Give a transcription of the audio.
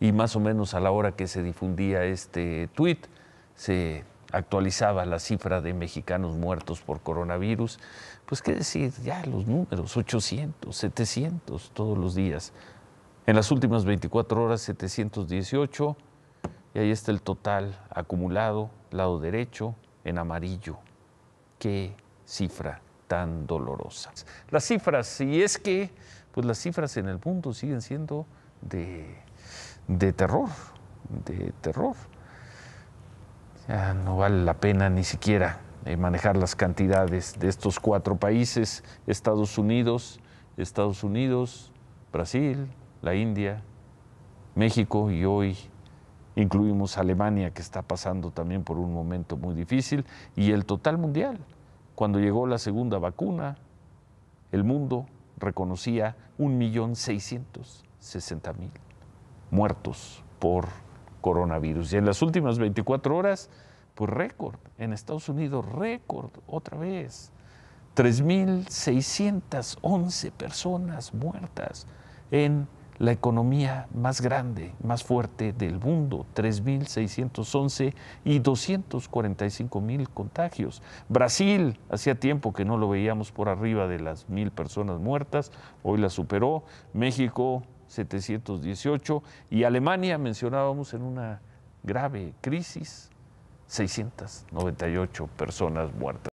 y más o menos a la hora que se difundía este tuit se actualizaba la cifra de mexicanos muertos por coronavirus. Pues qué decir, ya los números, 800, 700 todos los días. En las últimas 24 horas, 718, y ahí está el total acumulado, lado derecho, en amarillo. Qué cifra tan dolorosa. Las cifras, y es que, pues las cifras en el mundo siguen siendo de de terror, de terror. no vale la pena ni siquiera eh, manejar las cantidades de estos cuatro países, Estados Unidos, Estados Unidos, Brasil, la India, México y hoy incluimos Alemania que está pasando también por un momento muy difícil y el total mundial. Cuando llegó la segunda vacuna, el mundo reconocía 1.660.000 muertos por coronavirus. Y en las últimas 24 horas, pues récord. En Estados Unidos, récord, otra vez. 3.611 personas muertas en la economía más grande, más fuerte del mundo, 3.611 y 245.000 contagios. Brasil, hacía tiempo que no lo veíamos por arriba de las 1.000 personas muertas, hoy la superó. México, 718, y Alemania, mencionábamos, en una grave crisis, 698 personas muertas.